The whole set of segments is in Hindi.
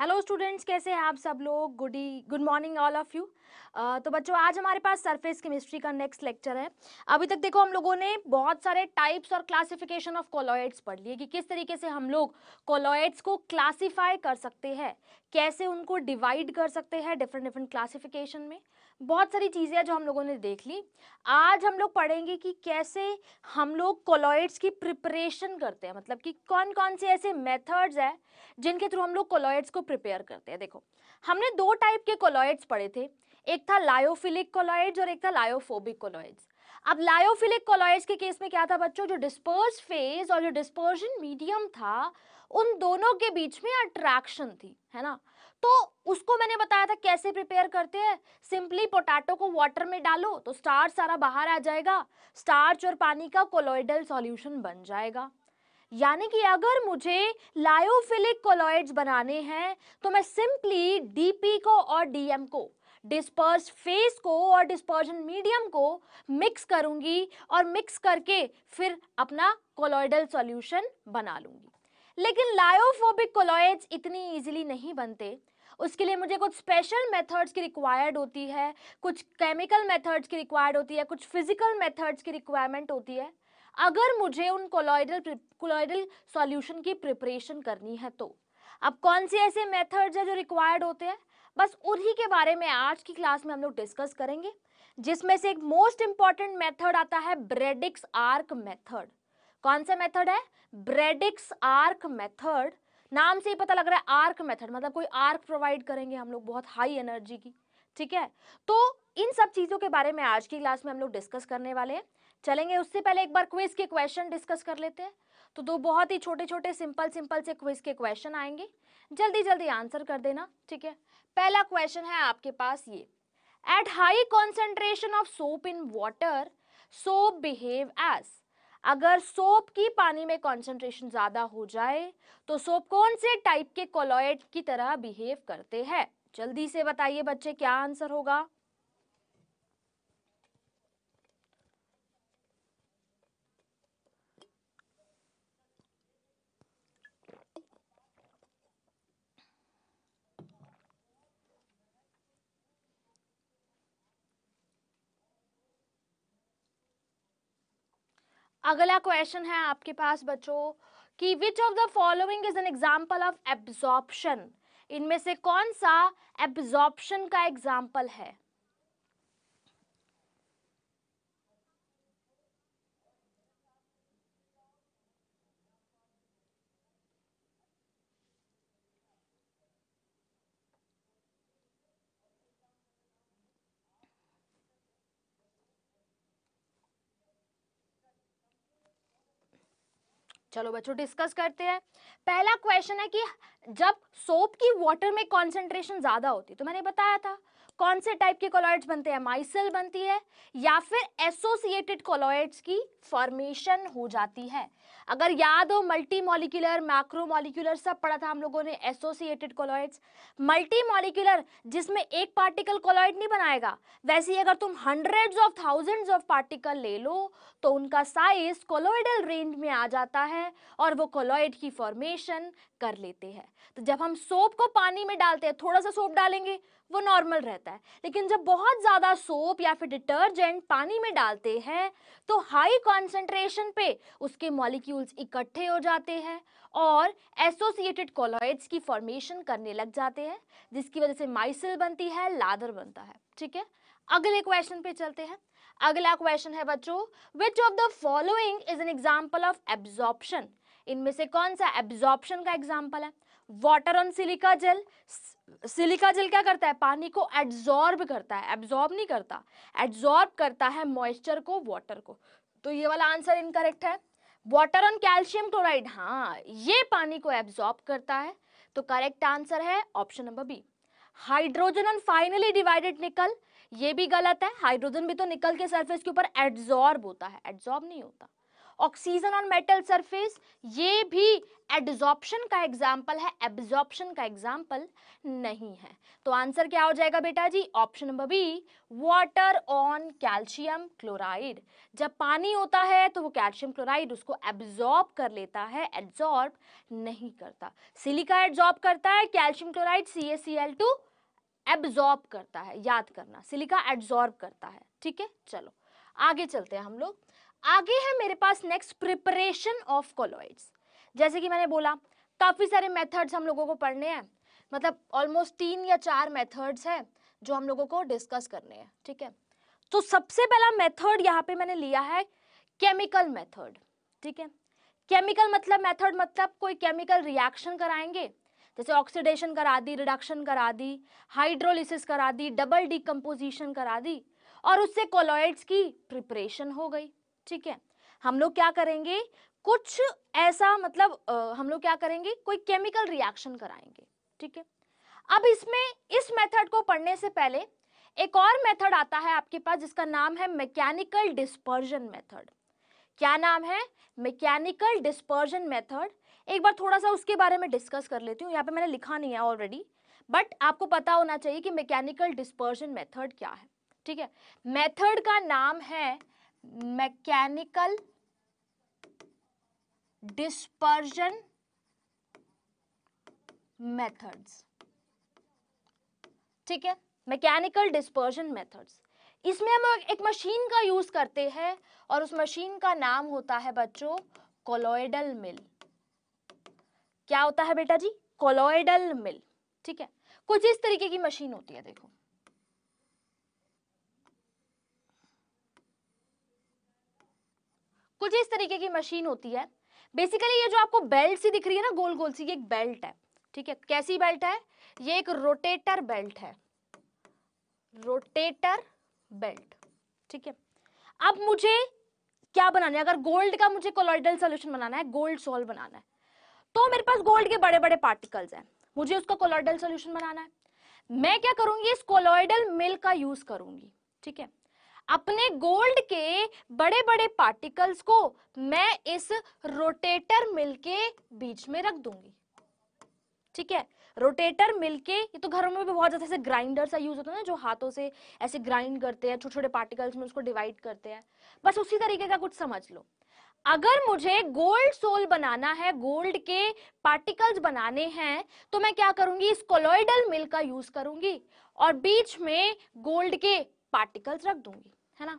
हेलो स्टूडेंट्स कैसे हैं आप सब लोग good good morning all of you तो बच्चों आज हमारे पास सरफेस केमिस्ट्री का नेक्स्ट लेक्चर है अभी तक देखो हम लोगों ने बहुत सारे टाइप्स और क्लासिफिकेशन ऑफ कोलॉइड्स पढ़ लिए कि किस तरीके से हम लोग कोलॉइड्स को क्लासीफाई कर सकते हैं कैसे उनको डिवाइड कर सकते हैं डिफरेंट डिफरेंट क्लासिफिकेशन में बहुत सारी चीज़ें हैं जो हम लोगों ने देख ली आज हम लोग पढ़ेंगे कि कैसे हम लोग कोलॉइड्स की प्रिपरेशन करते हैं मतलब कि कौन कौन से ऐसे मेथड्स हैं जिनके थ्रू हम लोग कोलॉइड्स को प्रिपेयर करते हैं देखो हमने दो टाइप के कोलॉइड्स पढ़े थे एक था लायोफिलिक कोलॉइड्स और एक था लायोफोबिक कोलॉइड्स अब लायोफिलिक कोलॉइड्स के केस में क्या था बच्चों जो डिस्पर्स फेज और जो डिस्पर्शन मीडियम था उन दोनों के बीच में अट्रैक्शन थी है ना तो उसको मैंने बताया था कैसे प्रिपेयर करते हैं सिंपली पोटैटो को वाटर में डालो तो स्टार्च सारा बाहर आ जाएगा स्टार्च और पानी का कोलोइडल सॉल्यूशन बन जाएगा यानी कि अगर मुझे लायोफिलिक कोलोइड्स बनाने हैं तो मैं सिंपली डीपी को और डीएम को डिस्पर्स फेस को और डिस्पर्जन मीडियम को मिक्स करूंगी और मिक्स करके फिर अपना कोलोइडल सॉल्यूशन बना लूंगी लेकिन लायोफोबिक कोलॉइड्स इतनी इजीली नहीं बनते उसके लिए मुझे कुछ स्पेशल मेथड्स की रिक्वायर्ड होती है कुछ केमिकल मेथड्स की रिक्वायर्ड होती है कुछ फिजिकल मेथड्स की रिक्वायरमेंट होती है अगर मुझे उन कोलॉइडल कोलॉइडल सॉल्यूशन की प्रिपरेशन करनी है तो अब कौन से ऐसे मेथड्स हैं जो रिक्वायर्ड होते हैं बस उन्हीं के बारे में आज की क्लास में हम लोग डिस्कस करेंगे जिसमें से एक मोस्ट इंपॉर्टेंट मेथड आता है ब्रेडिक्स आर्क मेथड कौन सा मेथड है ब्रेडिक्स आर्क मेथड नाम से ही पता लग रहा है आर्क मेथड मतलब कोई आर्क प्रोवाइड करेंगे हम लोग बहुत हाई एनर्जी की ठीक है तो इन सब चीज़ों के बारे में आज की क्लास में हम लोग डिस्कस करने वाले हैं चलेंगे उससे पहले एक बार क्विज के क्वेश्चन डिस्कस कर लेते हैं तो दो बहुत ही छोटे छोटे सिंपल सिंपल से क्विज के क्वेश्चन आएंगे जल्दी जल्दी आंसर कर देना ठीक है पहला क्वेश्चन है आपके पास ये at high concentration of soap in water soap behave as अगर सोप की पानी में कॉन्सेंट्रेशन ज़्यादा हो जाए तो सोप कौन से टाइप के कोलॉयड की तरह बिहेव करते हैं जल्दी से बताइए बच्चे क्या आंसर होगा अगला क्वेश्चन है आपके पास बच्चों कि which of the following is an example of absorption इनमें से कौन सा एब्जॉर्प्शन का एग्जाम्पल है चलो बच्चों डिस्कस करते हैं पहला क्वेश्चन है कि जब सोप की वाटर में कॉन्सेंट्रेशन ज़्यादा होती तो मैंने बताया था कौन से टाइप के कोलॉइड्स बनते हैं माइसल बनती है या फिर एसोसिएटेड कोलॉइड्स की फॉर्मेशन हो जाती है अगर याद हो मल्टी मोलिकुलर मैक्रो मोलिकुलर सब पढ़ा था हम लोगों ने एसोसिएटेड कोलॉइड्स मल्टी मोलिकुलर जिसमें एक पार्टिकल कोलॉइड नहीं बनाएगा वैसे ही अगर तुम hundreds of thousands of particle ले लो तो उनका साइज कोलॉइडल रेंज में आ जाता है और वो कोलॉइड की फॉर्मेशन कर लेते हैं तो जब हम सोप को पानी में डालते हैं थोड़ा सा सोप डालेंगे वो नॉर्मल रहता है लेकिन जब बहुत ज़्यादा सोप या फिर डिटर्जेंट पानी में डालते हैं तो हाई कॉन्सेंट्रेशन पे उसके मॉलिक्यूल्स इकट्ठे हो जाते हैं और एसोसिएटेड कॉलॉइड्स की फॉर्मेशन करने लग जाते हैं जिसकी वजह से माइसिल बनती है लादर बनता है ठीक है अगले क्वेश्चन पे चलते हैं अगला क्वेश्चन है बच्चों which of the following is an example of absorption इनमें से कौन सा एब्जॉर्प्शन का एग्जाम्पल है water on silica gel silica gel क्या करता है पानी को एब्जॉर्ब करता है एब्जॉर्ब नहीं करता एब्जॉर्ब करता है मॉइस्चर को वाटर को तो ये वाला आंसर इनकरेक्ट है वाटर ऑन कैल्शियम क्लोराइड हाँ ये पानी को एब्जॉर्ब करता है तो करेक्ट आंसर है option number B hydrogen on finally divided nickel ये भी गलत है हाइड्रोजन भी तो निकल के सरफेस के ऊपर एब्जॉर्ब होता है एब्जॉर्ब नहीं होता ऑक्सीजन ऑन मेटल सरफेस ये भी एड्जॉर्प्शन का एग्जाम्पल है एब्जॉर्प्शन का एग्जाम्पल नहीं है तो आंसर क्या हो जाएगा बेटा जी option number B water on calcium chloride जब पानी होता है तो वो कैल्शियम क्लोराइड उसको एब्जॉर्ब कर लेता है एब्जॉर्ब नहीं करता सिलिका एब्जॉर्ब करता है calcium chloride C A C L two absorb करता है याद करना सिलिका एब्जॉर्ब करता है ठीक है चलो आगे चलते हैं हम लोग आगे है मेरे पास नेक्स्ट प्रिपरेशन ऑफ कॉलोइड्स जैसे कि मैंने बोला काफ़ी सारे मेथड्स हम लोगों को पढ़ने हैं मतलब ऑलमोस्ट तीन या चार मेथड्स हैं जो हम लोगों को डिस्कस करने हैं ठीक है तो सबसे पहला मेथड यहाँ पे मैंने लिया है केमिकल मेथड ठीक है केमिकल मतलब मेथड मतलब कोई केमिकल रिएक्शन कराएंगे जैसे ऑक्सीडेशन करा दी रिडक्शन करा दी हाइड्रोलिसिस करा दी डबल डिकम्पोजिशन करा दी और उससे कोलॉइड्स की प्रिपरेशन हो गई ठीक है हम लोग क्या करेंगे कुछ ऐसा मतलब आ, हम लोग क्या करेंगे कोई केमिकल रिएक्शन कराएंगे ठीक है अब इसमें इस मेथड को पढ़ने से पहले एक और मेथड आता है आपके पास जिसका नाम है मैकेनिकल डिस्पर्जन मेथड क्या नाम है मैकेनिकल डिस्पर्जन मेथड एक बार थोड़ा सा उसके बारे में डिस्कस कर लेती हूँ यहाँ पे मैंने लिखा नहीं है ऑलरेडी बट आपको पता होना चाहिए कि मैकेनिकल डिस्पर्जन मेथड क्या है ठीक है मेथड का नाम है मैकेनिकल डिस्पर्जन मेथड्स ठीक है मैकेनिकल डिस्पर्जन मेथड्स इसमें हम एक मशीन का यूज करते हैं और उस मशीन का नाम होता है बच्चों कोलोइडल मिल क्या होता है बेटा जी कोलोइडल मिल ठीक है कुछ इस तरीके की मशीन होती है देखो कुछ इस तरीके की मशीन होती है बेसिकली ये जो आपको बेल्ट सी दिख रही है ना गोल गोल सी ये एक बेल्ट है ठीक है कैसी बेल्ट है ये एक रोटेटर बेल्ट है रोटेटर बेल्ट ठीक है अब मुझे क्या बनाना है अगर गोल्ड का मुझे कोलॉइडल सोल्यूशन बनाना है गोल्ड सॉल बनाना है तो मेरे पास गोल्ड के बड़े बड़े पार्टिकल्स हैं मुझे उसका कोलॉइडल सोल्यूशन बनाना है मैं क्या करूंगी इस कोलॉइडल मिल का यूज करूंगी ठीक है अपने गोल्ड के बड़े बड़े पार्टिकल्स को मैं इस रोटेटर मिल के बीच में रख दूंगी ठीक है रोटेटर मिलके ये तो घरों में भी बहुत ज्यादा ऐसे ग्राइंडर सा यूज होता है ना जो हाथों से ऐसे ग्राइंड करते हैं छोटे छोटे पार्टिकल्स में उसको डिवाइड करते हैं बस उसी तरीके का कुछ समझ लो अगर मुझे गोल्ड सोल बनाना है गोल्ड के पार्टिकल्स बनाने हैं तो मैं क्या करूंगी इस कोलोइडल मिल का यूज करूंगी और बीच में गोल्ड के पार्टिकल्स रख दूंगी है ना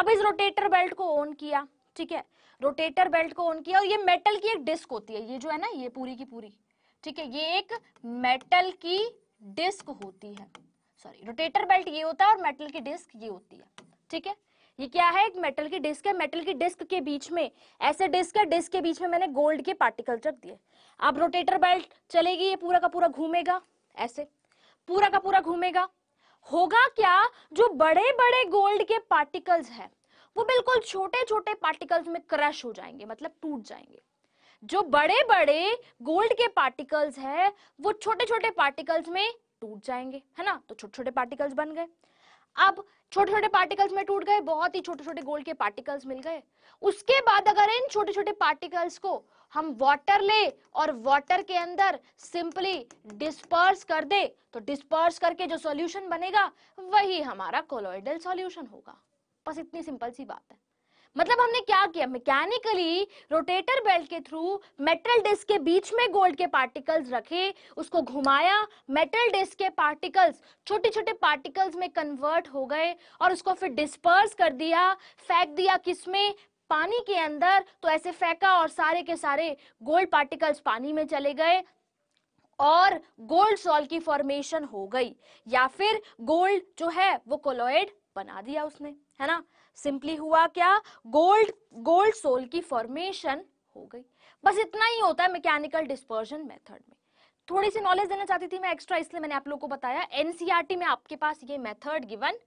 अब इस रोटेटर बेल्ट को ऑन किया ठीक है रोटेटर बेल्ट को ऑन किया और ये मेटल की एक डिस्क होती है ये जो है ना ये पूरी की पूरी ठीक है ये एक मेटल की डिस्क होती है सॉरी रोटेटर बेल्ट ये होता है और मेटल की डिस्क ये होती है ठीक है ये क्या है एक मेटल की डिस्क है मेटल की डिस्क के बीच में ऐसे डिस्क है डिस्क के बीच में मैंने गोल्ड के पार्टिकल रख दिए अब रोटेटर बेल्ट चलेगी ये पूरा का पूरा घूमेगा ऐसे पूरा का पूरा घूमेगा होगा क्या जो बड़े बड़े गोल्ड के पार्टिकल्स हैं वो बिल्कुल छोटे छोटे पार्टिकल्स में क्रश हो जाएंगे मतलब टूट जाएंगे जो बड़े बड़े गोल्ड के पार्टिकल्स हैं वो छोटे छोटे पार्टिकल्स में टूट जाएंगे है ना तो छोटे छोटे पार्टिकल्स बन गए अब छोटे छोटे पार्टिकल्स में टूट गए बहुत ही छोटे छोटे गोल्ड के पार्टिकल्स मिल गए उसके बाद अगर इन छोटे छोटे पार्टिकल्स को हम वाटर ले और वाटर के अंदर सिंपली डिस्पर्स कर दे तो डिस्पर्स करके जो सॉल्यूशन बनेगा वही हमारा कोलोइडल सॉल्यूशन होगा बस इतनी सिंपल सी बात है मतलब हमने क्या किया मैकेनिकली रोटेटर बेल्ट के थ्रू मेटल डिस्क के बीच में गोल्ड के पार्टिकल्स रखे उसको घुमाया मेटल डिस्क के पार्टिकल्स छोटे छोटे पार्टिकल्स में कन्वर्ट हो गए और उसको फिर डिस्पर्स कर दिया फेंक दिया किसमें पानी के अंदर तो ऐसे फेंका और सारे के सारे गोल्ड पार्टिकल्स पानी में चले गए और गोल्ड सॉल की फॉर्मेशन हो गई या फिर गोल्ड जो है वो कोलोइड बना दिया उसने है ना सिंपली हुआ क्या गोल्ड गोल्ड सोल की फॉर्मेशन हो गई बस इतना ही होता है मैकेनिकल डिस्पर्जन मेथड में थोड़ी सी नॉलेज देना चाहती थी मैं एक्स्ट्रा इसलिए मैंने आप लोग को बताया एनसीईआरटी e में आपके पास ये मेथड गिवन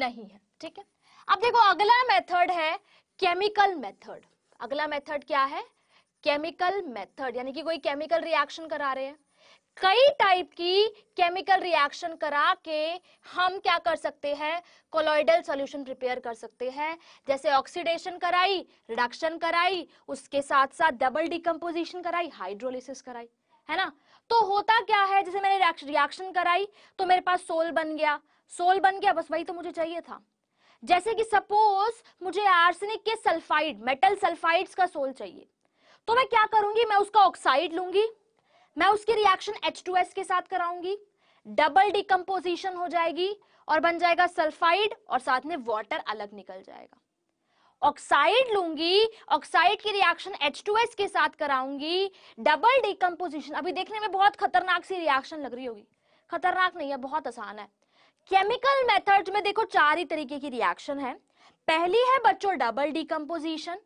नहीं है ठीक है अब देखो अगला मेथड है केमिकल मेथड अगला मेथड क्या है केमिकल मेथड यानी कि कोई केमिकल रिएक्शन करा रहे हैं कई टाइप की केमिकल रिएक्शन करा के हम क्या कर सकते हैं कोलोइडल सॉल्यूशन प्रिपेयर कर सकते हैं जैसे ऑक्सीडेशन कराई रिडक्शन कराई उसके साथ साथ डबल डिकम्पोजिशन कराई हाइड्रोलिसिस कराई है ना तो होता क्या है जैसे मैंने रिएक्शन कराई तो मेरे पास सोल बन गया सोल बन गया बस वही तो मुझे चाहिए था जैसे कि सपोज मुझे आर्सेनिक के सल्फाइड मेटल सल्फाइड्स का सोल चाहिए तो मैं क्या करूंगी मैं उसका ऑक्साइड लूंगी मैं उसकी रिएक्शन H2S के साथ कराऊंगी डबल डिकम्पोजिशन हो जाएगी और बन जाएगा सल्फाइड और साथ में वाटर अलग निकल जाएगा ऑक्साइड लूंगी ऑक्साइड की रिएक्शन H2S के साथ कराऊंगी डबल डिकम्पोजिशन अभी देखने में बहुत खतरनाक सी रिएक्शन लग रही होगी खतरनाक नहीं है बहुत आसान है केमिकल मेथड में देखो चार ही तरीके की रिएक्शन है पहली है बच्चों डबल डिकम्पोजिशन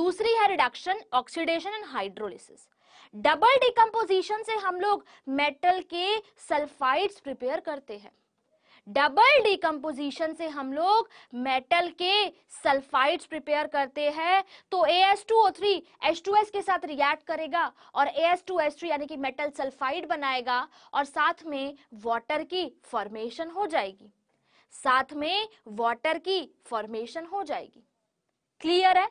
दूसरी है reduction oxidation and hydrolysis double decomposition से हम लोग मेटल के सल्फाइड्स प्रिपेयर करते हैं डबल डिकम्पोजिशन से हम लोग मेटल के सल्फाइड्स प्रिपेयर करते हैं तो As2O3 H2S के साथ रिएक्ट करेगा और As2S3 यानी कि मेटल सल्फाइड बनाएगा और साथ में वाटर की फॉर्मेशन हो जाएगी साथ में वाटर की फॉर्मेशन हो जाएगी क्लियर है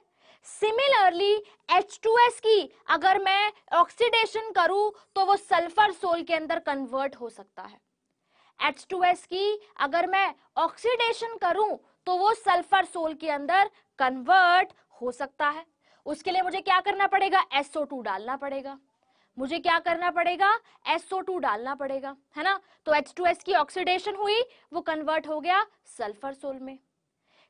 सिमिलरली H2S की अगर मैं ऑक्सीडेशन करूं तो वो सल्फर सोल के अंदर कन्वर्ट हो सकता है H2S की अगर मैं ऑक्सीडेशन करूं तो वो सल्फर सोल के अंदर कन्वर्ट हो सकता है उसके लिए मुझे क्या करना पड़ेगा SO2 डालना पड़ेगा मुझे क्या करना पड़ेगा SO2 डालना पड़ेगा है ना तो H2S की ऑक्सीडेशन हुई वो कन्वर्ट हो गया सल्फर सोल में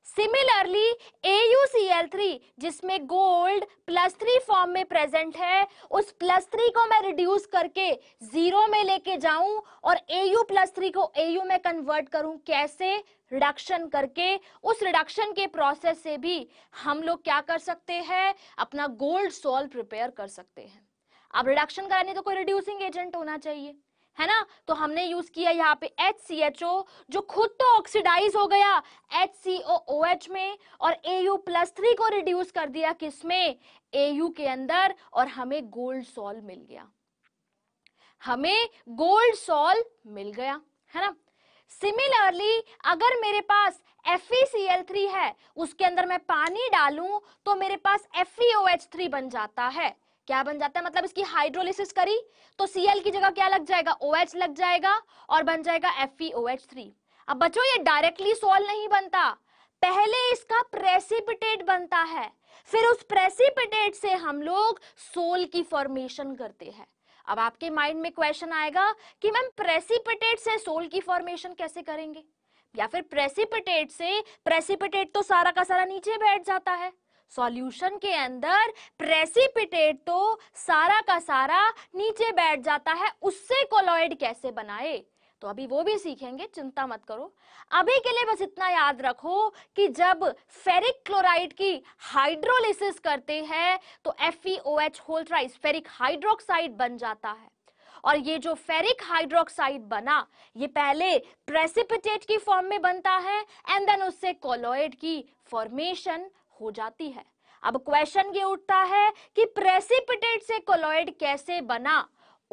सिमिलरली AuCl3 जिसमें गोल्ड प्लस थ्री फॉर्म में प्रेजेंट है उस प्लस थ्री को मैं रिड्यूस करके जीरो में लेके जाऊं और Au प्लस थ्री को Au में कन्वर्ट करूं कैसे रिडक्शन करके उस रिडक्शन के प्रोसेस से भी हम लोग क्या कर सकते हैं अपना गोल्ड सॉल्व प्रिपेयर कर सकते हैं अब रिडक्शन कराने तो कोई रिड्यूसिंग एजेंट होना चाहिए है ना तो हमने यूज किया यहाँ पे एच सी एच ओ जो खुद तो ऑक्सीडाइज हो गया एच सी ओ ओ एच में और ए यू प्लस थ्री को रिड्यूस कर दिया किसमें ए यू के अंदर और हमें गोल्ड सॉल मिल गया हमें गोल्ड सॉल मिल गया है ना सिमिलरली अगर मेरे पास थ्री e है उसके अंदर मैं पानी डालूं तो मेरे पास एफ थ्री e बन जाता है क्या बन जाता है मतलब इसकी हाइड्रोलिसिस करी तो सीएल की जगह क्या लग जाएगा ओ OH लग जाएगा और बन जाएगा FeOH3 अब बच्चों ये डायरेक्टली सॉल्व नहीं बनता पहले इसका प्रेसिपिटेट बनता है फिर उस प्रेसिपिटेट से हम लोग सोल की फॉर्मेशन करते हैं अब आपके माइंड में क्वेश्चन आएगा कि मैम प्रेसिपिटेट से सोल की फॉर्मेशन कैसे करेंगे या फिर प्रेसिपिटेट से प्रेसिपिटेट तो सारा का सारा नीचे बैठ जाता है सॉल्यूशन के अंदर प्रेसिपिटेट तो सारा का सारा नीचे बैठ जाता है उससे कोलॉइड कैसे बनाए तो अभी वो भी सीखेंगे चिंता मत करो अभी के लिए बस इतना याद रखो कि जब फेरिक क्लोराइड की हाइड्रोलिसिस करते हैं तो F H whole ferric hydroxide बन जाता है और ये जो फेरिक हाइड्रोक्साइड बना ये पहले प्रेसिपिटेट की फॉर्म में बनता है एंड देन उससे कोलोइड की फॉर्मेशन हो जाती है अब क्वेश्चन ये उठता है कि प्रेसिपिटेट से कोलोइड कैसे बना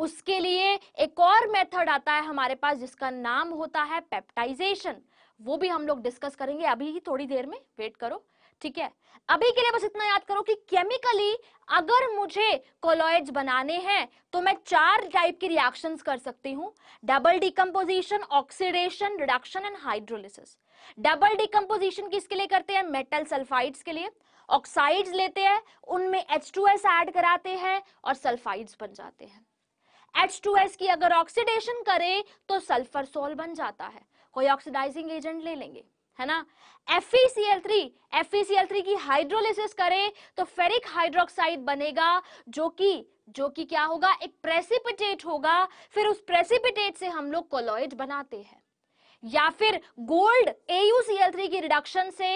उसके लिए एक और मेथड आता है हमारे पास जिसका नाम होता है पेप्टाइजेशन वो भी हम लोग डिस्कस करेंगे अभी ही थोड़ी देर में वेट करो ठीक है अभी के लिए बस इतना याद करो कि केमिकली अगर मुझे कोलॉइड्स बनाने हैं तो मैं चार टाइप की रिएक्शंस कर सकती हूँ double decomposition oxidation reduction and hydrolysis double decomposition किसके लिए करते हैं मेटल सल्फाइड्स के लिए ऑक्साइड्स लेते हैं उनमें H2S ऐड कराते हैं और सल्फाइड्स बन जाते हैं H2S की अगर ऑक्सीडेशन करें तो सल्फर सोल बन जाता है कोई ऑक्सीडाइजिंग एजेंट ले लेंगे है ना FeCl3 FeCl3 की हाइड्रोलिसिस करें तो फेरिक हाइड्रोक्साइड बनेगा जो कि जो कि क्या होगा एक प्रेसिपिटेट होगा फिर उस प्रेसिपिटेट से हम लोग कोलॉइड बनाते हैं या फिर गोल्ड एयू थ्री की रिडक्शन से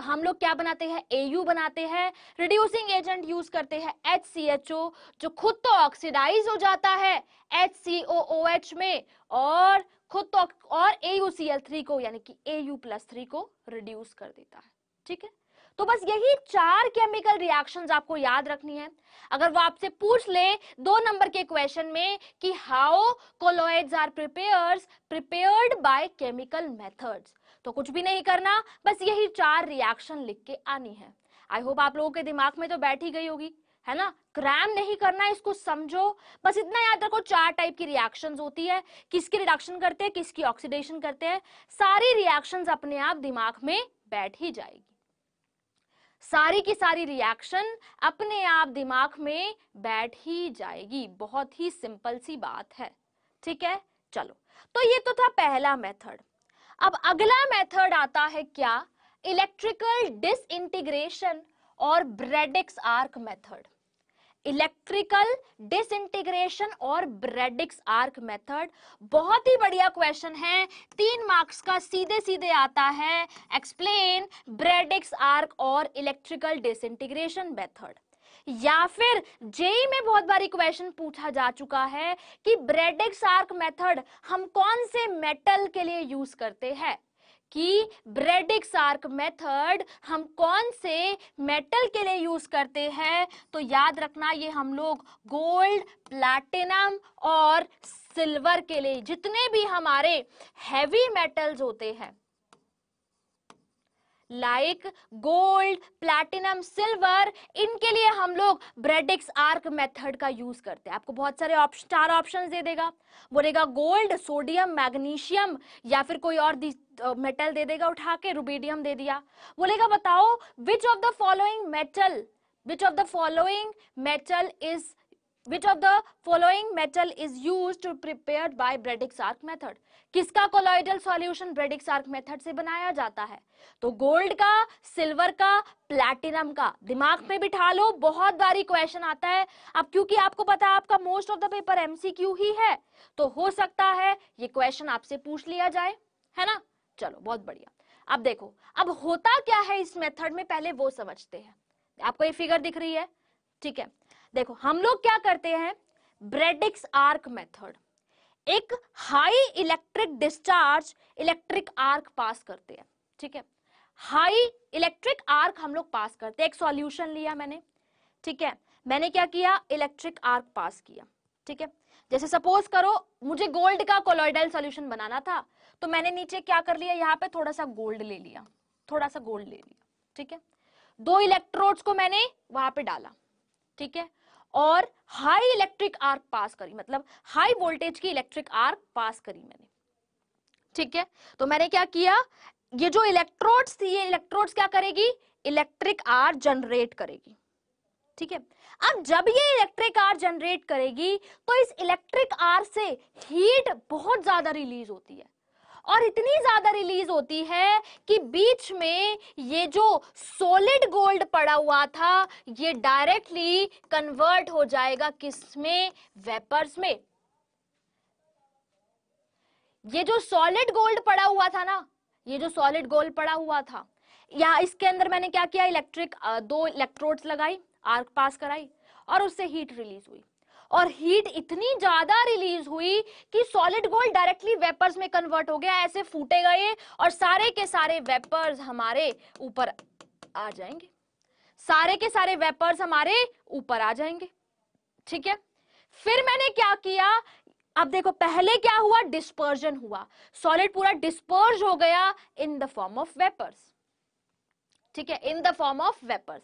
हम लोग क्या बनाते हैं एयू बनाते हैं रिड्यूसिंग एजेंट यूज करते हैं एच एच सी ओ जो खुद तो ऑक्सीडाइज हो जाता है एच सी ओ ओ एच में और खुद तो और एयू सी एल थ्री को यानी कि एयू प्लस थ्री को रिड्यूस कर देता है ठीक है तो बस यही चार केमिकल रिएक्शंस आपको याद रखनी है अगर वो आपसे पूछ ले दो नंबर के क्वेश्चन में कि how colloids are prepares prepared by chemical methods तो कुछ भी नहीं करना बस यही चार रिएक्शन लिख के आनी है आई होप आप लोगों के दिमाग में तो बैठ ही गई होगी है ना क्रैम नहीं करना इसको समझो बस इतना याद रखो चार टाइप की रिएक्शन होती है किसकी रिडक्शन करते हैं किसकी ऑक्सीडेशन करते हैं सारी रिएक्शन अपने आप दिमाग में बैठ ही जाएगी सारी की सारी रिएक्शन अपने आप दिमाग में बैठ ही जाएगी बहुत ही सिंपल सी बात है ठीक है चलो तो ये तो था पहला मेथड अब अगला मेथड आता है क्या इलेक्ट्रिकल डिसइंटीग्रेशन और Bredig's arc method electrical disintegration और ब्रेडिक्स आर्क मेथड बहुत ही बढ़िया क्वेश्चन है तीन मार्क्स का सीधे सीधे आता है एक्सप्लेन ब्रेडिक्स आर्क और इलेक्ट्रिकल डिसइंटीग्रेशन मेथड या फिर जेई में बहुत बारी क्वेश्चन पूछा जा चुका है कि ब्रेडिक्स आर्क मेथड हम कौन से मेटल के लिए यूज करते हैं कि ब्रेडिक सार्क मेथड हम कौन से मेटल के लिए यूज करते हैं तो याद रखना ये हम लोग गोल्ड प्लैटिनम और सिल्वर के लिए जितने भी हमारे हैवी मेटल्स होते हैं लाइक गोल्ड प्लैटिनम सिल्वर इनके लिए हम लोग ब्रेडिक्स आर्क मेथड का यूज करते हैं आपको बहुत सारे ऑप्शन चार ऑप्शन दे देगा बोलेगा गोल्ड सोडियम मैग्नीशियम या फिर कोई और मेटल दे देगा उठा के रुबीडियम दे दिया बोलेगा बताओ which of the following metal which of the following metal is which of the following metal is use to prepare by Bredig's arc method किसका colloidal solution Bredig's arc method से बनाया जाता है तो गोल्ड का सिल्वर का प्लैटिनम का दिमाग में बिठा लो बहुत बारी क्वेश्चन आता है अब क्योंकि आपको पता है आपका most of the paper MCQ ही है तो हो सकता है ये क्वेश्चन आपसे पूछ लिया जाए है ना चलो बहुत बढ़िया अब देखो अब होता क्या है इस मेथड में पहले वो समझते हैं आपको ये फिगर दिख रही है ठीक है देखो हम लोग क्या करते हैं ब्रेडिक्स आर्क मेथड एक high electric discharge electric arc pass करते हैं ठीक है हाई इलेक्ट्रिक आर्क हम लोग पास करते हैं एक सॉल्यूशन लिया मैंने ठीक है मैंने क्या किया इलेक्ट्रिक आर्क पास किया ठीक है जैसे सपोज करो मुझे गोल्ड का कोलोइडल सॉल्यूशन बनाना था तो मैंने नीचे क्या कर लिया यहाँ पे थोड़ा सा गोल्ड ले लिया थोड़ा सा गोल्ड ले लिया ठीक है दो इलेक्ट्रोड्स को मैंने वहां पे डाला ठीक है और हाई इलेक्ट्रिक आर्क पास करी मतलब हाई वोल्टेज की इलेक्ट्रिक आर्क पास करी मैंने ठीक है तो मैंने क्या किया ये जो इलेक्ट्रोड्स थी ये इलेक्ट्रोड्स क्या करेगी इलेक्ट्रिक आर जनरेट करेगी ठीक है अब जब ये इलेक्ट्रिक आर जनरेट करेगी तो इस इलेक्ट्रिक आर से हीट बहुत ज्यादा रिलीज होती है और इतनी ज्यादा रिलीज होती है कि बीच में ये जो सॉलिड गोल्ड पड़ा हुआ था ये डायरेक्टली कन्वर्ट हो जाएगा किस में वेपर्स में ये जो सॉलिड गोल्ड पड़ा हुआ था ना ये जो सॉलिड गोल्ड पड़ा हुआ था या इसके अंदर मैंने क्या किया इलेक्ट्रिक दो इलेक्ट्रोड्स लगाई आर्क पास कराई और उससे हीट रिलीज हुई और हीट इतनी ज्यादा रिलीज हुई कि सॉलिड गोल्ड डायरेक्टली वेपर्स में कन्वर्ट हो गया ऐसे फूटे गए और सारे के सारे वेपर्स हमारे ऊपर आ जाएंगे सारे के सारे वेपर्स हमारे ऊपर आ जाएंगे ठीक है फिर मैंने क्या किया अब देखो पहले क्या हुआ डिस्पर्जन हुआ सॉलिड पूरा डिस्पर्ज हो गया in the form of vapours ठीक है in the form of vapours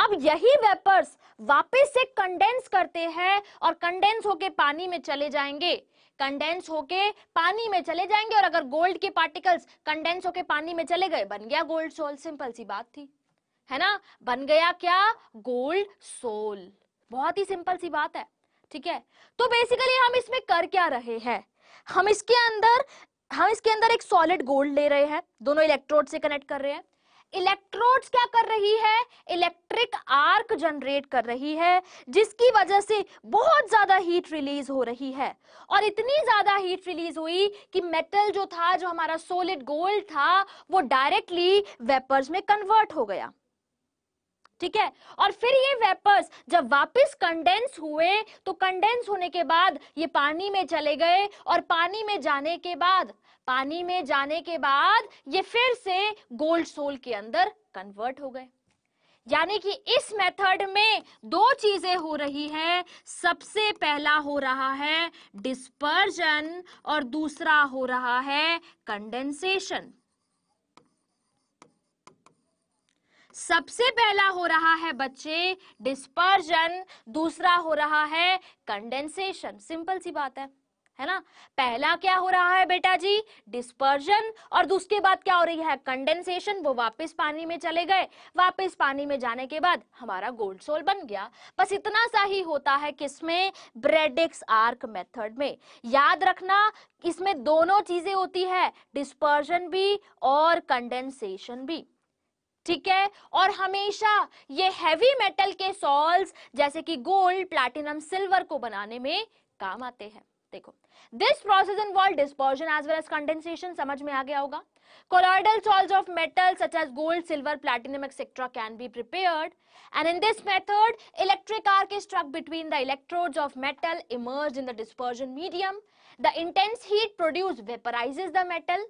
अब यही वेपर्स वापस से कंडेंस करते हैं और कंडेंस होके पानी में चले जाएंगे कंडेंस होके पानी में चले जाएंगे और अगर गोल्ड के पार्टिकल्स कंडेंस होके पानी में चले गए बन गया गोल्ड सोल सिंपल सी बात थी है ना बन गया क्या गोल्ड सोल बहुत ही सिंपल सी बात है ठीक है तो बेसिकली हम इसमें कर क्या रहे हैं हम इसके अंदर हम इसके अंदर एक सॉलिड गोल्ड ले रहे हैं दोनों इलेक्ट्रोड से कनेक्ट कर रहे हैं इलेक्ट्रोड्स क्या कर रही है इलेक्ट्रिक आर्क जनरेट कर रही है जिसकी वजह से बहुत ज्यादा हीट रिलीज हो रही है और इतनी ज्यादा हीट रिलीज हुई कि मेटल जो था जो हमारा सोलिड गोल्ड था वो डायरेक्टली वेपर्स में कन्वर्ट हो गया ठीक है और फिर ये वेपर्स जब वापस कंडेंस हुए तो कंडेंस होने के बाद ये पानी में चले गए और पानी में जाने के बाद पानी में जाने के बाद ये फिर से गोल्ड सोल के अंदर कन्वर्ट हो गए यानी कि इस मेथड में दो चीजें हो रही है सबसे पहला हो रहा है डिस्पर्जन और दूसरा हो रहा है कंडेंसेशन सबसे पहला हो रहा है बच्चे डिस्पर्जन दूसरा हो रहा है कंडेंसेशन सिंपल सी बात है है ना पहला क्या हो रहा है बेटा जी डिस्पर्जन और उसके बाद क्या हो रही है कंडेंसेशन वो वापस पानी में चले गए वापस पानी में जाने के बाद हमारा गोल्ड सोल बन गया बस इतना सा ही होता है किसमें ब्रेडिक्स आर्क मेथड में याद रखना इसमें दोनों चीजें होती है डिस्पर्जन भी और कंडेंसेशन भी ठीक है और हमेशा ये हैवी मेटल के सॉल्स जैसे कि गोल्ड प्लैटिनम सिल्वर को बनाने में काम आते हैं देखो this process involve dispersion as well as condensation समझ में आ गया होगा colloidal sols of metal such as gold silver platinum etcetera can be prepared and in this method electric arc is struck between the electrodes of metal immerse in the dispersion medium the intense heat produce vaporizes the metal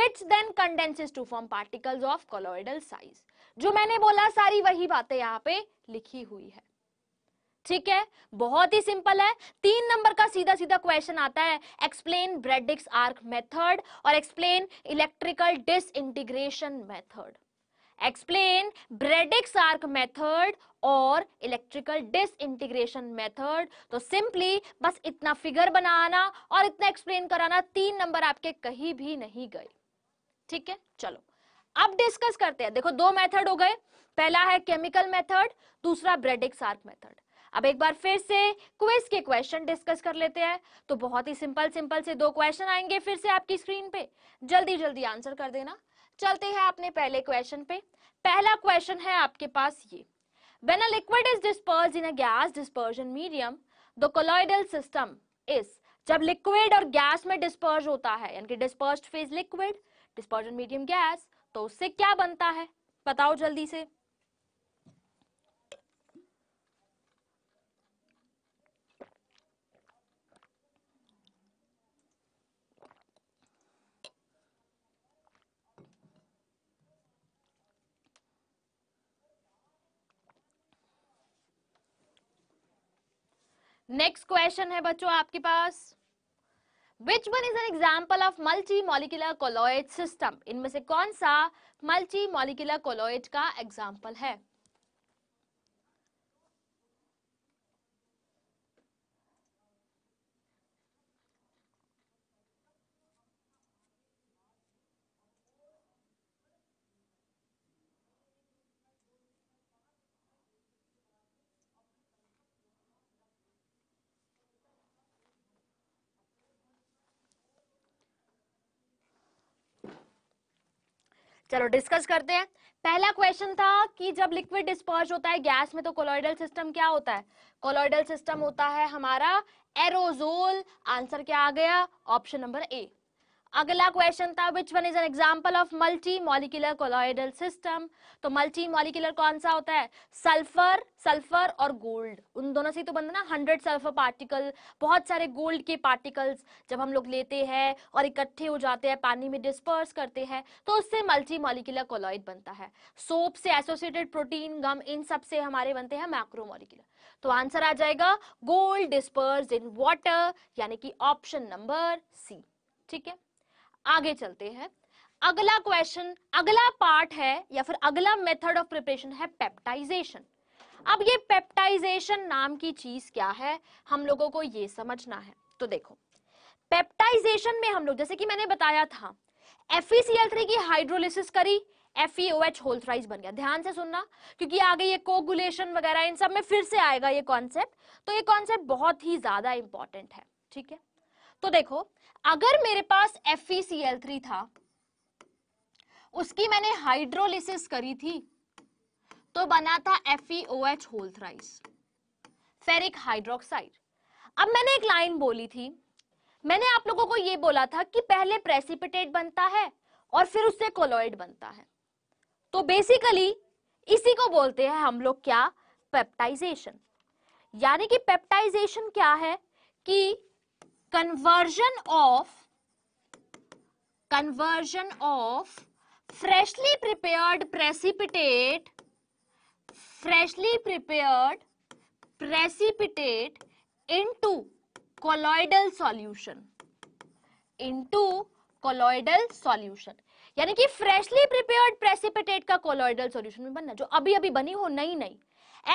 which then condenses to form particles of colloidal size जो मैंने बोला सारी वही बातें यहां पे लिखी हुई है ठीक है बहुत ही सिंपल है तीन नंबर का सीधा सीधा क्वेश्चन आता है एक्सप्लेन ब्रेडिक्स आर्क मेथड और explain electrical disintegration method explain Bredig's arc method और इलेक्ट्रिकल डिसइंटीग्रेशन मेथड तो सिंपली बस इतना फिगर बनाना और इतना एक्सप्लेन कराना तीन नंबर आपके कहीं भी नहीं गए ठीक है चलो अब डिस्कस करते हैं देखो दो मेथड हो गए पहला है केमिकल मेथड दूसरा ब्रेडिक्स आर्क मेथड अब एक बार फिर से क्विज के क्वेश्चन डिस्कस कर लेते हैं तो बहुत ही सिंपल सिंपल से दो क्वेश्चन आएंगे फिर से आपकी स्क्रीन पे जल्दी जल्दी आंसर कर देना चलते हैं अपने पहले क्वेश्चन पे पहला क्वेश्चन है आपके पास ये when a liquid is dispersed in a gas dispersion medium, the colloidal system is जब लिक्विड और गैस में डिस्पर्ज होता है यानी कि disperse phase liquid dispersion medium gas तो उससे क्या बनता है बताओ जल्दी से नेक्स्ट क्वेश्चन है बच्चों आपके पास which one is an example of multi molecular colloid system इनमें से कौन सा मल्टी मॉलिकुलर कोलोइड का एग्जाम्पल है चलो डिस्कस करते हैं पहला क्वेश्चन था कि जब लिक्विड डिस्पर्स होता है गैस में तो कोलोइडल सिस्टम क्या होता है कोलोइडल सिस्टम होता है हमारा एरोजोल आंसर क्या आ गया ऑप्शन नंबर ए अगला क्वेश्चन था which one is an example of multi molecular colloidal system तो मल्टी मॉलिकुलर कौन सा होता है सल्फर सल्फर और गोल्ड उन दोनों से तो बनता ना हंड्रेड सल्फर पार्टिकल बहुत सारे गोल्ड के पार्टिकल्स जब हम लोग लेते हैं और इकट्ठे हो जाते हैं पानी में डिस्पर्स करते हैं तो उससे मल्टी मॉलिकुलर कोलॉइड बनता है सोप से एसोसिएटेड प्रोटीन गम इन सब से हमारे बनते हैं मैक्रो मॉलिकुलर तो आंसर आ जाएगा गोल्ड डिस्पर्स इन वाटर यानी कि ऑप्शन नंबर सी ठीक है आगे चलते हैं अगला क्वेश्चन अगला पार्ट है या फिर अगला मेथड ऑफ प्रिपरेशन है पेप्टाइजेशन अब ये पेप्टाइजेशन नाम की चीज क्या है हम लोगों को ये समझना है तो देखो पेप्टाइजेशन में हम लोग जैसे कि मैंने बताया था FeCl3 की हाइड्रोलिसिस करी FeOH होल्थराइज बन गया ध्यान से सुनना क्योंकि आगे ये कोगुलेशन वगैरह इन सब में फिर से आएगा ये कॉन्सेप्ट तो ये कॉन्सेप्ट बहुत ही ज्यादा इंपॉर्टेंट है ठीक है तो देखो अगर मेरे पास एफ थ्री e था उसकी मैंने हाइड्रोलिसिस करी थी तो बना था FeOH whole thrice ferric hydroxide अब मैंने एक लाइन बोली थी मैंने आप लोगों को यह बोला था कि पहले प्रेसिपिटेट बनता है और फिर उससे कोलोइड बनता है तो बेसिकली इसी को बोलते हैं हम लोग क्या पेप्टाइजेशन यानी कि पेप्टाइजेशन क्या है कि conversion of conversion of freshly prepared precipitate freshly prepared precipitate into colloidal solution into colloidal solution यानी कि फ्रेशली प्रिपेयर्ड प्रेसिपिटेट का कोलॉइडल सॉल्यूशन में बनना जो अभी अभी बनी हो नई नई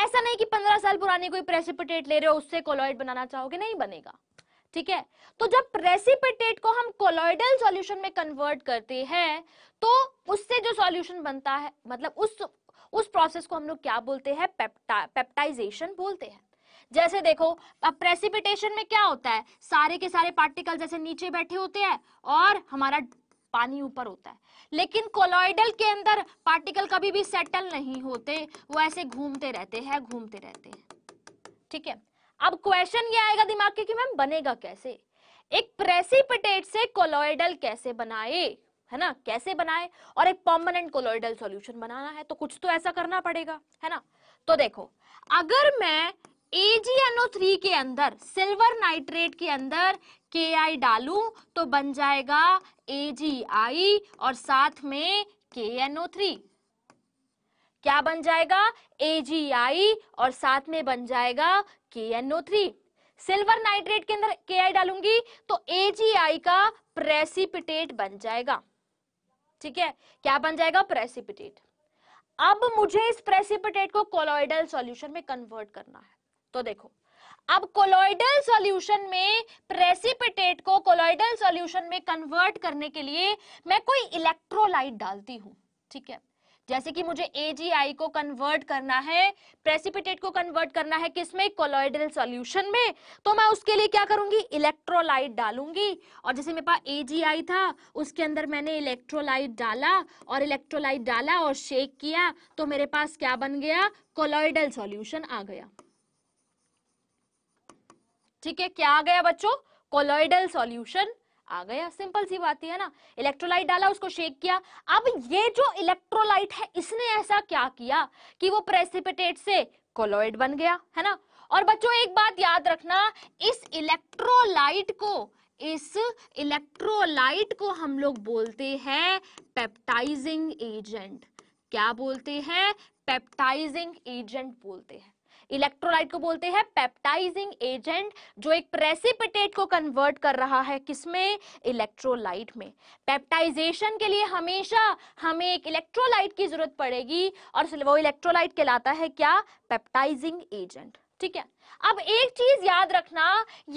ऐसा नहीं कि 15 साल पुरानी कोई प्रेसिपिटेट ले रहे हो उससे कोलॉइड बनाना चाहोगे नहीं बनेगा ठीक है तो जब प्रेसिपिटेट को हम कोलोइडल सॉल्यूशन में कन्वर्ट करते हैं तो उससे जो सॉल्यूशन बनता है मतलब उस उस प्रोसेस को हम लोग क्या बोलते हैं पेप्टा पेप्टाइजेशन बोलते हैं जैसे देखो अब प्रेसिपिटेशन में क्या होता है सारे के सारे पार्टिकल जैसे नीचे बैठे होते हैं और हमारा पानी ऊपर होता है लेकिन कोलोइडल के अंदर पार्टिकल कभी भी सेटल नहीं होते वो ऐसे घूमते रहते हैं घूमते रहते हैं ठीक है अब क्वेश्चन ये आएगा दिमाग के कि मैम बनेगा कैसे एक प्रेसिपिटेट से कोलोइडल कैसे बनाए है ना कैसे बनाए और एक परमानेंट कोलोइडल सॉल्यूशन बनाना है तो कुछ तो ऐसा करना पड़ेगा है ना तो देखो अगर मैं AgNO3 के अंदर सिल्वर नाइट्रेट के अंदर Ki डालूं तो बन जाएगा AgI और साथ में KNO3 क्या बन जाएगा AgI और साथ में बन जाएगा KNO3 सिल्वर नाइट्रेट के अंदर के डालूंगी तो एजीआई का प्रेसिपिटेट बन जाएगा ठीक है क्या बन जाएगा प्रेसिपिटेट अब मुझे इस प्रेसिपिटेट को कोलोइडल सॉल्यूशन में कन्वर्ट करना है तो देखो अब कोलोइडल सॉल्यूशन में प्रेसिपिटेट को कोलोइडल सॉल्यूशन में कन्वर्ट करने के लिए मैं कोई इलेक्ट्रोलाइट डालती हूँ ठीक है जैसे कि मुझे एजीआई को कन्वर्ट करना है प्रेसिपिटेट को कन्वर्ट करना है किसमें कोलोइडल सॉल्यूशन में तो मैं उसके लिए क्या करूंगी इलेक्ट्रोलाइट डालूंगी और जैसे मेरे पास एजीआई था उसके अंदर मैंने इलेक्ट्रोलाइट डाला और इलेक्ट्रोलाइट डाला और शेक किया तो मेरे पास क्या बन गया कोलोइडल सॉल्यूशन आ गया ठीक है क्या आ गया बच्चों कोलोइडल सॉल्यूशन आ गया सिंपल सी बात है ना इलेक्ट्रोलाइट डाला उसको शेक किया अब ये जो इलेक्ट्रोलाइट है इसने ऐसा क्या किया कि वो प्रेसिपिटेट से कोलोइड बन गया है ना और बच्चों एक बात याद रखना इस इलेक्ट्रोलाइट को इस इलेक्ट्रोलाइट को हम लोग बोलते हैं पेप्टाइजिंग एजेंट क्या बोलते हैं पेप्टाइजिंग एजेंट बोलते हैं इलेक्ट्रोलाइट को बोलते हैं पेप्टाइजिंग एजेंट जो एक प्रेसिपिटेट को कन्वर्ट कर रहा है किसमें इलेक्ट्रोलाइट में पेप्टाइजेशन के लिए हमेशा हमें एक इलेक्ट्रोलाइट की जरूरत पड़ेगी और वो इलेक्ट्रोलाइट कहलाता है क्या पेप्टाइजिंग एजेंट ठीक है अब एक चीज याद रखना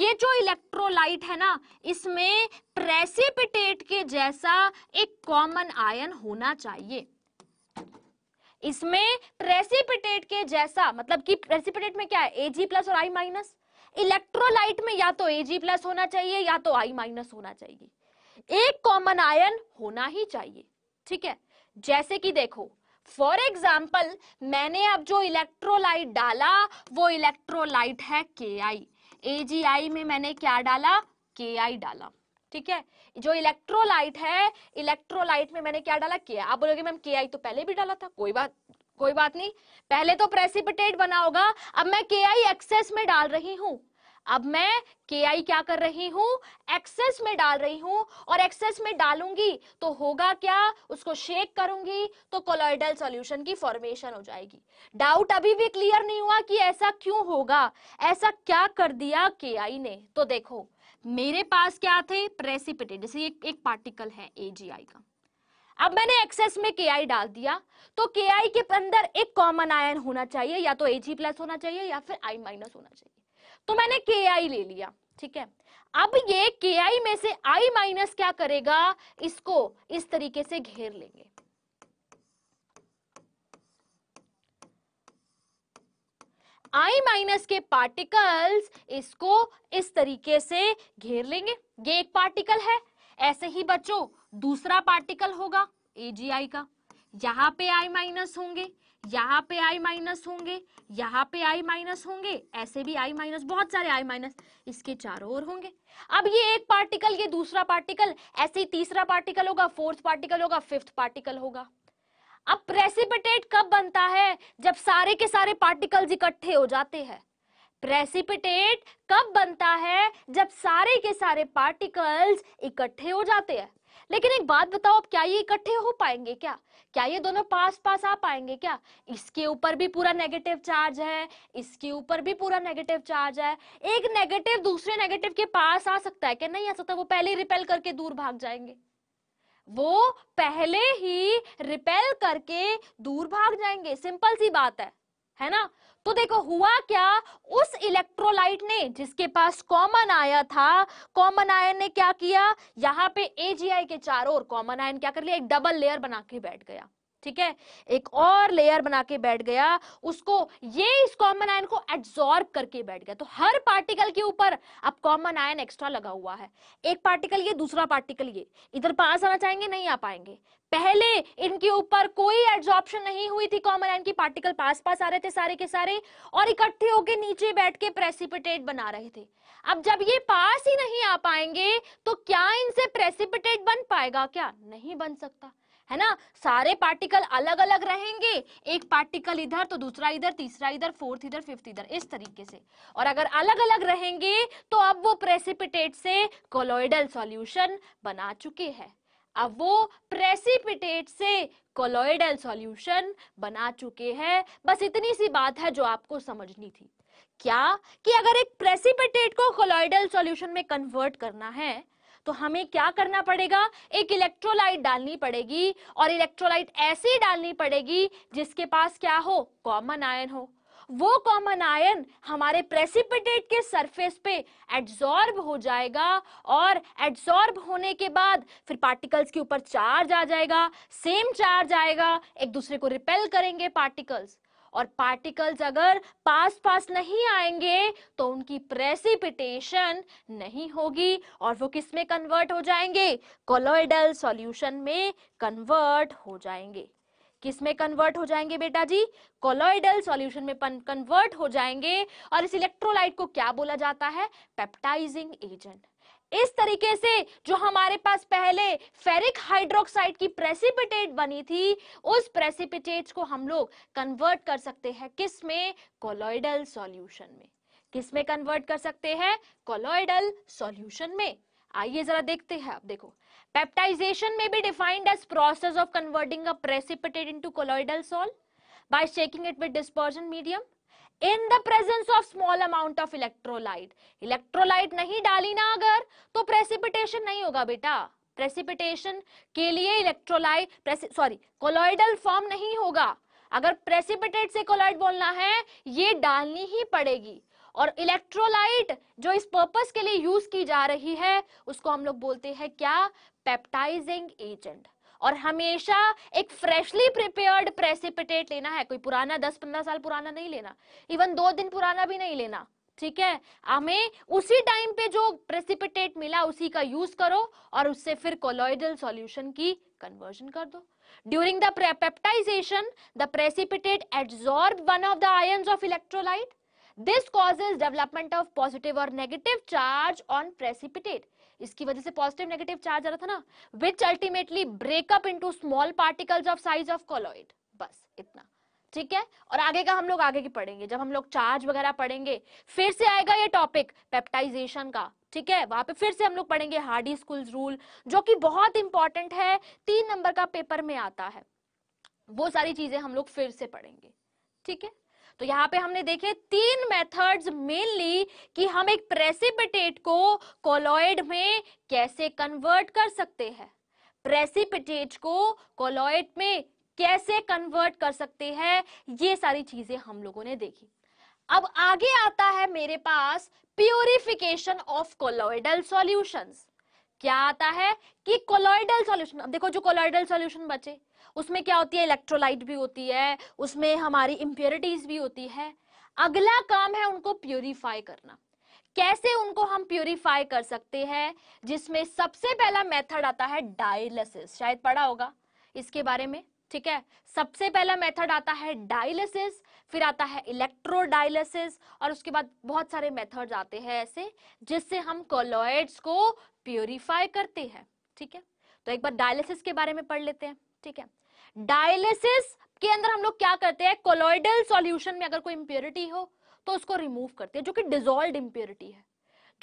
ये जो इलेक्ट्रोलाइट है ना इसमें प्रेसिपिटेट के जैसा एक कॉमन आयन होना चाहिए इसमें प्रेसिपिटेट के जैसा मतलब कि प्रेसिपिटेट में क्या है ए जी प्लस और आई माइनस इलेक्ट्रोलाइट में या तो एजी प्लस होना चाहिए या तो आई माइनस होना चाहिए एक कॉमन आयन होना ही चाहिए ठीक है जैसे कि देखो फॉर एग्जाम्पल मैंने अब जो इलेक्ट्रोलाइट डाला वो इलेक्ट्रोलाइट है के आई आई में मैंने क्या डाला के आई डाला ठीक है जो इलेक्ट्रोलाइट है इलेक्ट्रोलाइट में मैंने क्या डाला के आप बोलोगे मैम के तो पहले भी डाला था कोई बात कोई बात नहीं पहले तो प्रेसिपिटेट बना होगा अब मैं के एक्सेस में डाल रही हूं अब मैं के आई क्या कर रही हूं एक्सेस में डाल रही हूं और एक्सेस में डालूंगी तो होगा क्या उसको शेक करूंगी तो कोलोइडल सॉल्यूशन की फॉर्मेशन हो जाएगी डाउट अभी भी क्लियर नहीं हुआ कि ऐसा क्यों होगा ऐसा क्या कर दिया के आई ने तो देखो मेरे पास क्या थे प्रेसिपिटेट जैसे एक, एक पार्टिकल है एजीआई का अब मैंने एक्सेस में के आई डाल दिया तो के आई के अंदर एक कॉमन आयन होना चाहिए या तो जी प्लस होना चाहिए या फिर आई माइनस होना चाहिए तो मैंने के आई ले लिया ठीक है अब ये के आई में से आई माइनस क्या करेगा इसको इस तरीके से घेर लेंगे आई माइनस के पार्टिकल्स इसको इस तरीके से घेर लेंगे ये एक पार्टिकल है ऐसे ही बच्चों दूसरा पार्टिकल होगा एजीआई का यहाँ पे आई माइनस होंगे यहाँ पे आई माइनस होंगे यहाँ पे आई माइनस होंगे ऐसे भी आई माइनस बहुत सारे आई माइनस इसके चारों ओर होंगे अब ये एक पार्टिकल ये दूसरा पार्टिकल ऐसे ही तीसरा पार्टिकल होगा फोर्थ पार्टिकल होगा फिफ्थ पार्टिकल होगा अब प्रेसिपिटेट कब बनता है जब सारे के सारे पार्टिकल्स इकट्ठे हो जाते हैं प्रेसिपिटेट कब बनता है जब सारे के सारे पार्टिकल्स इकट्ठे हो जाते हैं लेकिन एक बात बताओ अब क्या ये इकट्ठे हो पाएंगे क्या क्या ये दोनों पास पास आ पाएंगे क्या इसके ऊपर भी पूरा नेगेटिव चार्ज है इसके ऊपर भी पूरा नेगेटिव चार्ज है एक नेगेटिव दूसरे नेगेटिव के पास आ सकता है क्या नहीं आ सकता वो पहले रिपेल करके दूर भाग जाएंगे वो पहले ही रिपेल करके दूर भाग जाएंगे सिंपल सी बात है है ना तो देखो हुआ क्या उस इलेक्ट्रोलाइट ने जिसके पास कॉमन आया था कॉमन आयन ने क्या किया यहाँ पे एजीआई के चारों ओर कॉमन आयन क्या कर लिया एक डबल लेयर बना के बैठ गया ठीक है एक और लेयर बना के बैठ गया उसको ये इस कॉमन आयन को एब्जॉर्ब करके बैठ गया तो हर पार्टिकल के ऊपर अब कॉमन आयन एक्स्ट्रा लगा हुआ है एक पार्टिकल ये दूसरा पार्टिकल ये इधर पास आना चाहेंगे नहीं आ पाएंगे पहले इनके ऊपर कोई एड्जॉर्प्शन नहीं हुई थी कॉमन आयन की पार्टिकल पास पास आ रहे थे सारे के सारे और इकट्ठे होके नीचे बैठ के प्रेसिपिटेट बना रहे थे अब जब ये पास ही नहीं आ पाएंगे तो क्या इनसे प्रेसिपिटेट बन पाएगा क्या नहीं बन सकता है ना सारे पार्टिकल अलग अलग रहेंगे एक पार्टिकल इधर तो दूसरा इधर तीसरा इधर फोर्थ इधर फिफ्थ इधर इस तरीके से और अगर अलग अलग रहेंगे तो अब वो प्रेसिपिटेट से कोलोइडल सॉल्यूशन बना चुके हैं अब वो प्रेसिपिटेट से कोलोइडल सॉल्यूशन बना चुके हैं बस इतनी सी बात है जो आपको समझनी थी क्या कि अगर एक प्रेसिपिटेट को कोलोइडल सॉल्यूशन में कन्वर्ट करना है तो हमें क्या करना पड़ेगा एक इलेक्ट्रोलाइट डालनी पड़ेगी और इलेक्ट्रोलाइट ऐसी डालनी पड़ेगी जिसके पास क्या हो कॉमन आयन हो वो कॉमन आयन हमारे प्रेसिपिटेट के सरफेस पे एड्सॉर्ब हो जाएगा और एड्सॉर्ब होने के बाद फिर पार्टिकल्स के ऊपर चार्ज आ जाएगा सेम चार्ज आएगा एक दूसरे को रिपेल करेंगे पार्टिकल्स और पार्टिकल्स अगर पास पास नहीं आएंगे तो उनकी प्रेसिपिटेशन नहीं होगी और वो किस में कन्वर्ट हो जाएंगे कोलोइडल सॉल्यूशन में कन्वर्ट हो जाएंगे किस में कन्वर्ट हो जाएंगे बेटा जी कोलोइडल सॉल्यूशन में कन्वर्ट हो जाएंगे और इस इलेक्ट्रोलाइट को क्या बोला जाता है पेप्टाइजिंग एजेंट इस तरीके से जो हमारे पास पहले फेरिक हाइड्रोक्साइड की प्रेसिपिटेट बनी थी उस प्रेसिपिटेट को हम लोग कन्वर्ट कर सकते हैं किस में कोलोइडल सॉल्यूशन में किस में कन्वर्ट कर सकते हैं कोलोइडल सॉल्यूशन में आइए जरा देखते हैं आप देखो पेप्टाइजेशन में भी defined as process of converting a precipitate into colloidal salt by shaking it with dispersion medium in the presence of small amount of electrolyte electrolyte नहीं डाली ना अगर तो प्रेसिपिटेशन नहीं होगा बेटा प्रेसिपिटेशन के लिए इलेक्ट्रोलाइट सॉरी कोलोइडल फॉर्म नहीं होगा अगर प्रेसिपिटेट से कोलॉइड बोलना है ये डालनी ही पड़ेगी और इलेक्ट्रोलाइट जो इस पर्पस के लिए यूज की जा रही है उसको हम लोग बोलते हैं क्या पेप्टाइजिंग एजेंट और हमेशा एक फ्रेशली प्रिपेयर्ड प्रेसिपिटेट लेना है कोई पुराना दस पंद्रह साल पुराना नहीं लेना इवन दो दिन पुराना भी नहीं लेना ठीक है हमें उसी टाइम पे जो प्रेसिपिटेट मिला उसी का यूज करो और उससे फिर कोलोइडल सॉल्यूशन की कन्वर्जन कर दो during the peptization the precipitate absorb one of the ions of electrolyte this causes development of positive और नेगेटिव चार्ज ऑन प्रेसिपिटेट इसकी वजह से पॉजिटिव नेगेटिव चार्ज आ रहा था ना which ultimately break up into small particles of size of colloid बस इतना ठीक है और आगे का हम लोग आगे की पढ़ेंगे जब हम लोग चार्ज वगैरह पढ़ेंगे फिर से आएगा ये टॉपिक पेप्टाइजेशन का ठीक है वहां पे फिर से हम लोग पढ़ेंगे हार्डी स्कूल रूल जो कि बहुत इंपॉर्टेंट है तीन नंबर का पेपर में आता है वो सारी चीजें हम लोग फिर से पढ़ेंगे ठीक है तो यहाँ पे हमने देखे तीन मेथड्स मेनली कि हम एक प्रेसिपिटेट को कोलॉइड में कैसे कन्वर्ट कर सकते हैं प्रेसिपिटेट को कोलॉइड में कैसे कन्वर्ट कर सकते हैं ये सारी चीजें हम लोगों ने देखी अब आगे आता है मेरे पास प्योरिफिकेशन ऑफ कोलॉइडल सॉल्यूशंस क्या आता है कि कोलॉइडल सॉल्यूशन अब देखो जो कोलॉइडल सॉल्यूशन बचे उसमें क्या होती है इलेक्ट्रोलाइट भी होती है उसमें हमारी इम्प्योरिटीज भी होती है अगला काम है उनको प्योरीफाई करना कैसे उनको हम प्योरीफाई कर सकते हैं जिसमें सबसे पहला मेथड आता है डायलिसिस शायद पढ़ा होगा इसके बारे में ठीक है सबसे पहला मेथड आता है डायलिसिस फिर आता है इलेक्ट्रो डायलिसिस और उसके बाद बहुत सारे मेथड्स आते हैं ऐसे जिससे हम कोलॉइड्स को प्योरीफाई करते हैं ठीक है तो एक बार डायलिसिस के बारे में पढ़ लेते हैं ठीक है डायलिसिस के अंदर हम लोग क्या करते हैं कोलोइडल सॉल्यूशन में अगर कोई इंप्योरिटी हो तो उसको रिमूव करते हैं जो कि डिजोल्ड इम्प्योरिटी है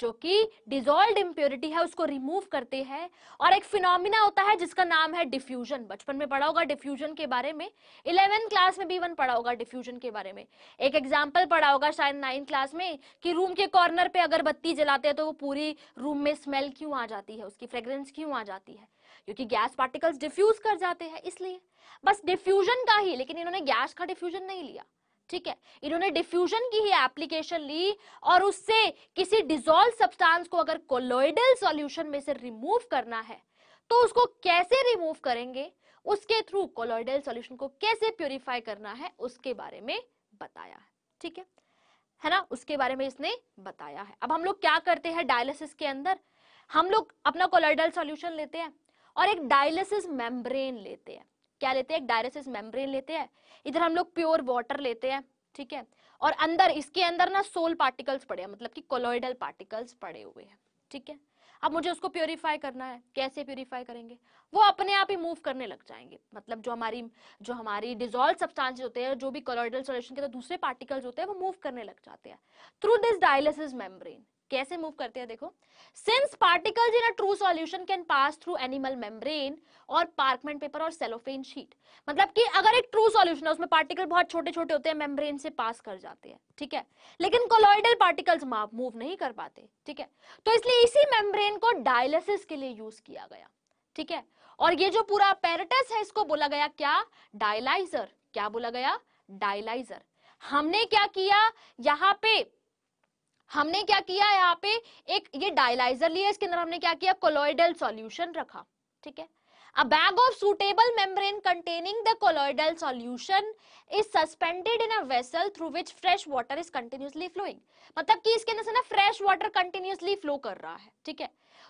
जो कि डिजोल्व इम्प्योरिटी है उसको रिमूव करते हैं और एक फिनोमिना होता है जिसका नाम है डिफ्यूजन बचपन में पढ़ा होगा डिफ्यूजन के बारे में इलेवेंथ क्लास में भी वन पढ़ा होगा डिफ्यूजन के बारे में एक एग्जाम्पल पढ़ा होगा शायद नाइन्थ क्लास में कि रूम के कॉर्नर पे अगर बत्ती जलाते हैं तो वो पूरी रूम में स्मेल क्यों आ जाती है उसकी फ्रेग्रेंस क्यों आ जाती है क्योंकि गैस पार्टिकल्स डिफ्यूज कर जाते हैं इसलिए बस डिफ्यूजन का ही लेकिन इन्होंने गैस का डिफ्यूजन नहीं लिया ठीक है इन्होंने डिफ्यूजन की ही एप्लीकेशन ली और उससे किसी डिजोल्व सब्सटेंस को अगर कोलोइडल सॉल्यूशन में से रिमूव करना है तो उसको कैसे रिमूव करेंगे उसके थ्रू कोलोइडल सॉल्यूशन को कैसे प्योरीफाई करना है उसके बारे में बताया है ठीक है है ना उसके बारे में इसने बताया है अब हम लोग क्या करते हैं डायलिसिस के अंदर हम लोग अपना कोलोइडल सॉल्यूशन लेते हैं और एक डायलिसिस मेम्ब्रेन लेते हैं क्या लेते हैं एक डायलिसिस मेम्ब्रेन लेते हैं इधर हम लोग प्योर वाटर लेते हैं ठीक है और अंदर इसके अंदर ना सोल पार्टिकल्स पड़े हैं मतलब कि कोलोइडल पार्टिकल्स पड़े हुए हैं ठीक है अब मुझे उसको प्योरीफाई करना है कैसे प्योरीफाई करेंगे वो अपने आप ही मूव करने लग जाएंगे मतलब जो हमारी जो हमारी डिजोल्व सब्सटेंसेस होते हैं जो भी कोलोइडल सोल्यूशन के तो दूसरे पार्टिकल्स होते हैं वो मूव करने लग जाते हैं थ्रू दिस डायलिसिस मेम्ब्रेन कैसे मूव करते हैं देखो since particles in a true solution can pass through animal membrane और पार्कमेंट पेपर और सेलोफेन शीट मतलब कि अगर एक ट्रू सॉल्यूशन है उसमें पार्टिकल बहुत छोटे छोटे होते हैं मेम्ब्रेन से पास कर जाते हैं ठीक है लेकिन कोलॉइडल पार्टिकल्स मूव नहीं कर पाते ठीक है तो इसलिए इसी मेम्ब्रेन को डायलिसिस के लिए यूज किया गया ठीक है और ये जो पूरा पेरेटस है इसको बोला गया क्या डायलाइजर क्या बोला गया डायलाइजर हमने क्या किया यहाँ पे हमने क्या किया यहाँ पे एक ये डायलाइजर लिया इसके अंदर हमने क्या किया कोलोइडल सॉल्यूशन रखा ठीक है a bag of suitable membrane containing the colloidal solution is suspended in a vessel through which fresh water is continuously flowing मतलब कि इसके अंदर से ना फ्रेश वाटर कंटिन्यूसली फ्लो कर रहा है ठीक है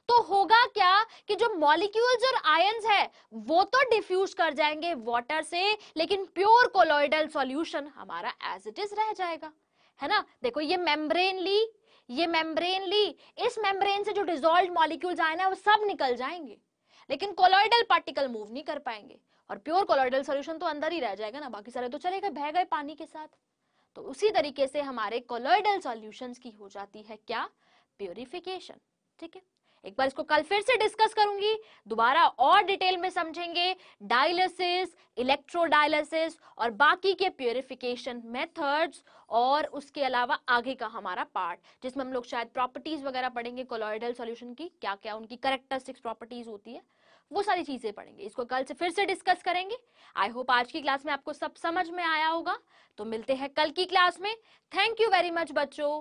तो होगा क्या कि जो मॉलिक्यूल्स और आयंस है वो तो डिफ्यूज कर जाएंगे वाटर से लेकिन प्योर कोलोइडल सॉल्यूशन हमारा एज इट इज रह जाएगा है ना देखो ये मेम्ब्रेन ली ये मेम्ब्रेन ली इस मेम्ब्रेन से जो डिजोल्व मॉलिक्यूल्स आए ना वो सब निकल जाएंगे लेकिन कोलोइडल पार्टिकल मूव नहीं कर पाएंगे और प्योर कोलोइडल सोल्यूशन तो अंदर ही रह जाएगा ना बाकी सारे तो चले गए बह गए पानी के साथ तो उसी तरीके से हमारे कोलोइडल सोल्यूशन की हो जाती है क्या प्योरिफिकेशन ठीक है एक बार इसको कल फिर से डिस्कस करूंगी दोबारा और डिटेल में समझेंगे डायलिसिस इलेक्ट्रो डायलिसिस और बाकी के प्योरिफिकेशन मेथड्स और उसके अलावा आगे का हमारा पार्ट जिसमें हम लोग शायद प्रॉपर्टीज वगैरह पढ़ेंगे कोलोइडल सॉल्यूशन की क्या क्या उनकी करेक्टरिस्टिक्स प्रॉपर्टीज होती है वो सारी चीजें पढ़ेंगे इसको कल से फिर से डिस्कस करेंगे आई होप आज की क्लास में आपको सब समझ में आया होगा तो मिलते हैं कल की क्लास में थैंक यू वेरी मच बच्चों